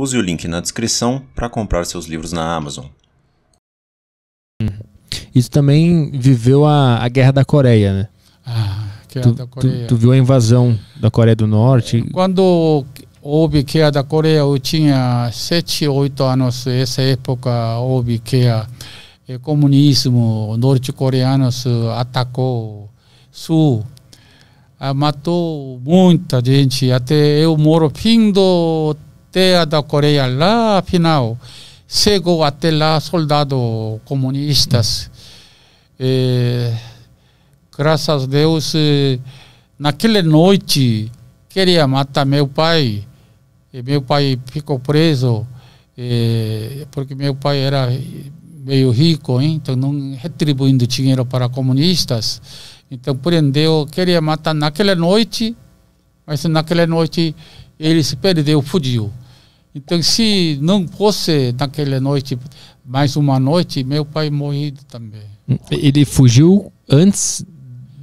Use o link na descrição para comprar seus livros na Amazon. Isso também viveu a, a Guerra da Coreia, né? Ah, Guerra tu, da Coreia. Tu, tu viu a invasão da Coreia do Norte? Quando houve Guerra da Coreia, eu tinha 7, 8 anos. Essa época houve guerra. Eh, eh, o comunismo norte-coreano atacou Sul. Ah, matou muita gente. Até eu moro fim do da Coreia lá, afinal, chegou até lá soldados comunistas. E, graças a Deus, naquela noite, queria matar meu pai. E meu pai ficou preso, e, porque meu pai era meio rico, hein? então não retribuindo dinheiro para comunistas. Então prendeu, queria matar naquela noite, mas naquela noite ele se perdeu, fugiu. Então, se não fosse naquela noite, mais uma noite, meu pai morrido também. Ele fugiu antes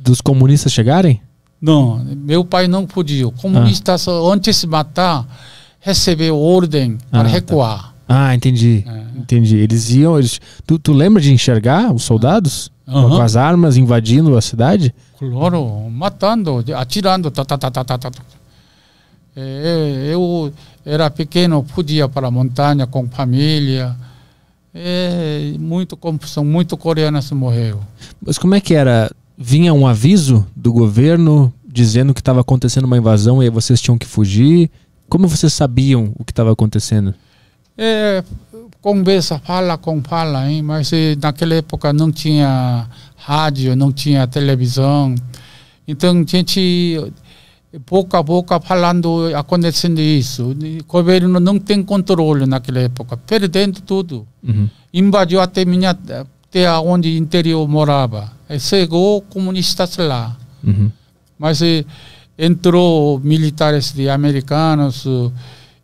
dos comunistas chegarem? Não, meu pai não fugiu. Comunistas, ah. antes de se matar, recebeu ordem ah, para tá. recuar. Tá. Ah, entendi. É. Entendi. Eles iam. Eles... Tu, tu lembra de enxergar os soldados? Uhum. Com as armas invadindo a cidade? Claro, matando, atirando. Tá, tá, tá, tá, tá, tá. tá, tá. É, é, eu era pequeno, podia para a montanha com família. É, muito são muito coreanos morreu. Mas como é que era? Vinha um aviso do governo dizendo que estava acontecendo uma invasão e vocês tinham que fugir? Como vocês sabiam o que estava acontecendo? É, conversa, fala com fala, hein? mas eh, naquela época não tinha rádio, não tinha televisão. Então a gente pouco a falando acontecendo isso. O governo não tem controle naquela época, perdendo tudo. Uhum. Invadiu até minha até onde interior morava. Chegou comunistas lá. Uhum. Mas e, eh, entrou militares de americanos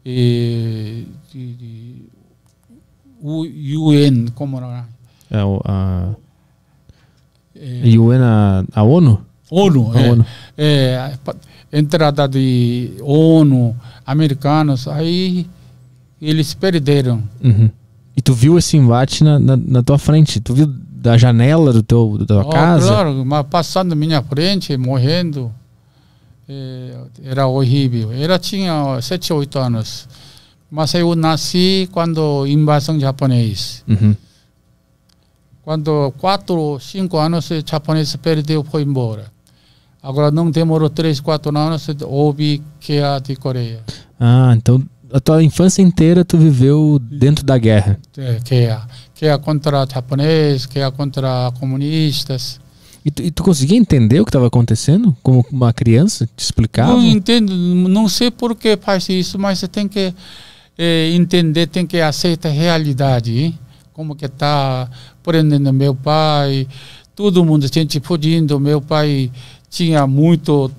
e, eh, de, de, o UN, como era? É, a, é, eh, UN, a, a ONU? ONU, a é, ONU. É, entrada de ONU, americanos, aí eles perderam. Uhum. E tu viu esse embate na, na, na, tua frente? Tu viu da janela do teu, da tua oh, casa? Claro, mas passando minha frente, morrendo, é, era horrível. Ela tinha 7, 8 anos. Mas eu nasci quando invasão japonês. Uhum. Quando 4, 5 anos, o japonês perdeu e foi embora. Agora não demorou 3, 4 anos, houve a é de Coreia. Ah, então a tua infância inteira tu viveu dentro da guerra. É, que é, é contra japonês, é contra comunistas. E tu, e tu conseguia entender o que estava acontecendo como uma criança? Te explicava? Não entendo, não sei por que faz isso, mas você tem que é, entender, tem que aceitar a realidade. Como que está prendendo meu pai, todo mundo, gente fugindo, meu pai tinha muito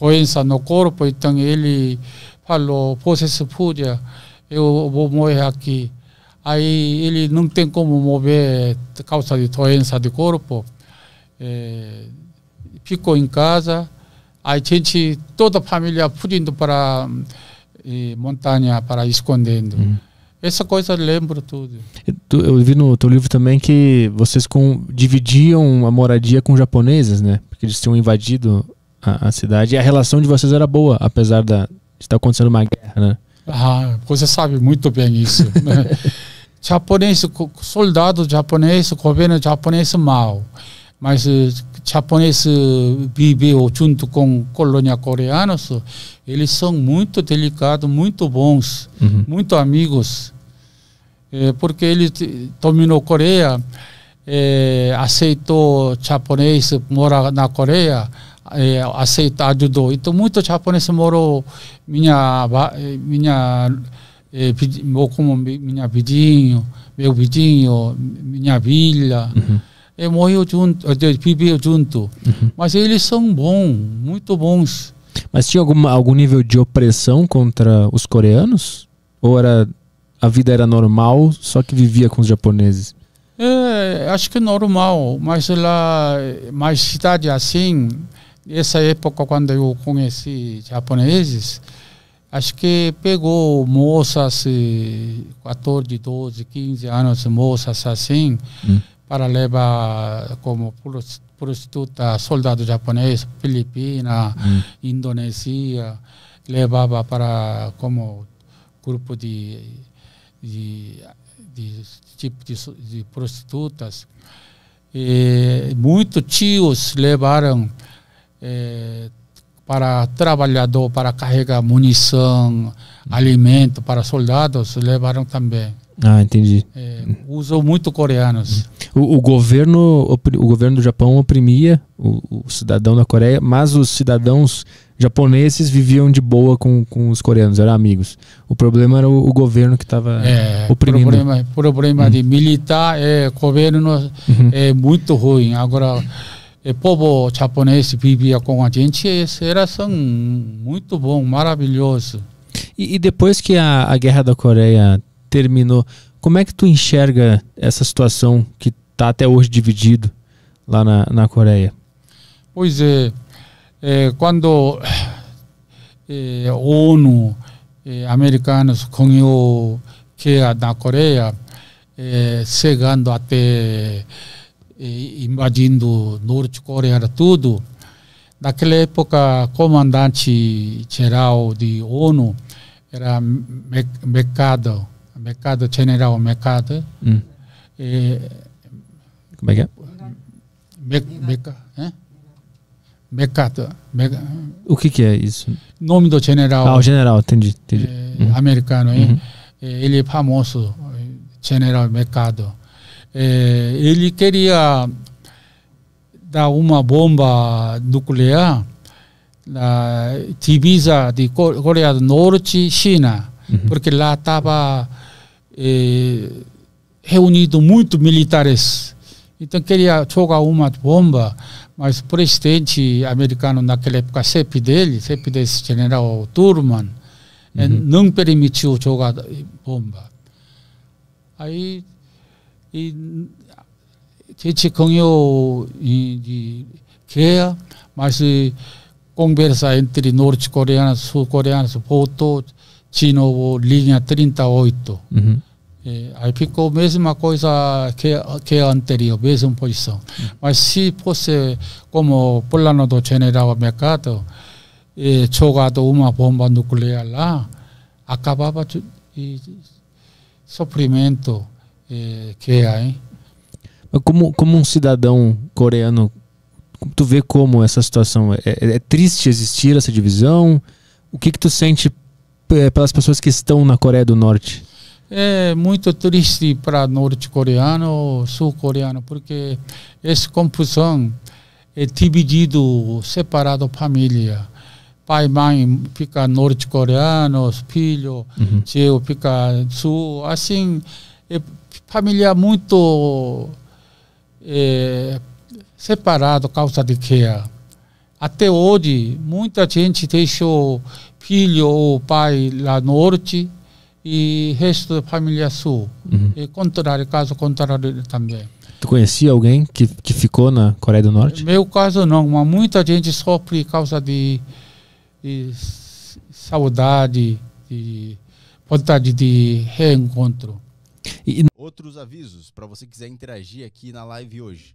doença no corpo, então ele falou, se fúria, eu vou morrer aqui. Aí ele não tem como mover causa de doença de corpo. É, ficou em casa. A gente, toda a família fugindo para a eh, montanha, para escondendo. Hum. Essa coisa lembro tudo eu vi no teu livro também que vocês com, dividiam a moradia com japoneses, né? Porque eles tinham invadido a, a cidade. E a relação de vocês era boa, apesar da, de estar tá acontecendo uma guerra, né? Ah, você sabe muito bem isso. né? japonês, soldado japonês, governo japonês mal. Mas eh, japonês eh, viveu junto com colônia coreanos, eles são muito delicados, muito bons, uhum. muito amigos. Eh, porque ele dominou a Coreia, é, aceitou japonês, mora na Coreia, é, eh, aceita, ajudou. Então, muito japonês morou minha, minha, é, como minha vizinho, meu vizinho, minha vila. Uhum. morreu junto, viveu junto. Uhum. Mas eles são bons, muito bons. Mas tinha algum, algum nível de opressão contra os coreanos? Ou era a vida era normal, só que vivia com os japoneses? É, acho que normal, mas lá, mais cidade assim, essa época quando eu conheci japoneses, acho que pegou moças 14, 12, 15 anos, moças assim, hum. para levar como prostituta, soldado japonês, Filipina, hum. Indonésia, levava para como grupo de de, de, tipo de, de prostitutas. E muitos tios levaram é, para trabalhador, para carregar munição, hum. alimento para soldados, levaram também. Ah, entendi. É, usam muito coreanos. O, o, governo, o governo do Japão oprimia o, o, cidadão da Coreia, mas os cidadãos japoneses viviam de boa com, com os coreanos, eram amigos. O problema era o, o governo que estava é, oprimindo. Problema, problema de hum. militar, é, governo uhum. é muito ruim. Agora, o é, povo japonês vivia com a gente, era são muito bom, maravilhoso. E, e, depois que a, a guerra da Coreia terminou. Como é que tu enxerga essa situação que está até hoje dividido lá na, na Coreia? Pois é, é quando é, a ONU, é, americanos cunhou guerra na Coreia, é, chegando até é, invadindo Norte Coreia tudo, naquela época comandante geral de ONU era Mercado mercado general, mercado. Hum. E, é, Como é que é? Me, meca, é? Mercado. Meca, o que, que é isso? Nome do general. Ah, o general, entendi. entendi. É, uhum. Americano, uhum. É, ele é famoso, general mercado. É, ele queria dar uma bomba nuclear na divisa de Coreia do Norte e China, uhum. porque lá estava eh, reunido muito militares. Então queria jogar uma bomba, mas o presidente americano naquela época, sempre dele, sempre desse general Turman, eh, uhum. não permitiu jogar bomba. Aí e, gente ganhou de guerra, mas e, eh, conversa entre norte-coreanos, sul-coreanos, voltou Tinobu, linha 38. Uhum. É, aí ficou a mesma coisa que, que a anterior, mesma posição. Uhum. Mas se fosse como plano do general mercado, é, jogado uma bomba nuclear lá, acabava de, de sofrimento é, que há. Hein? Como, como um cidadão coreano, tu vê como essa situação é, é, é triste existir essa divisão? O que que tu sente pelas pessoas que estão na Coreia do Norte? É muito triste para norte-coreano, sul-coreano, porque essa confusão é dividido, separado família. Pai, mãe fica norte-coreano, filho, uhum. fica sul. Assim, é família muito é, separado causa de guerra. Até hoje, muita gente deixou filho ou pai lá no norte e resto da família sul. Uhum. E contrário, caso contrário também. Tu conhecia alguém que, que ficou na Coreia do Norte? Meu caso não, mas muita gente sofre por causa de, de saudade, de vontade de reencontro. E... Outros avisos para você quiser interagir aqui na live hoje.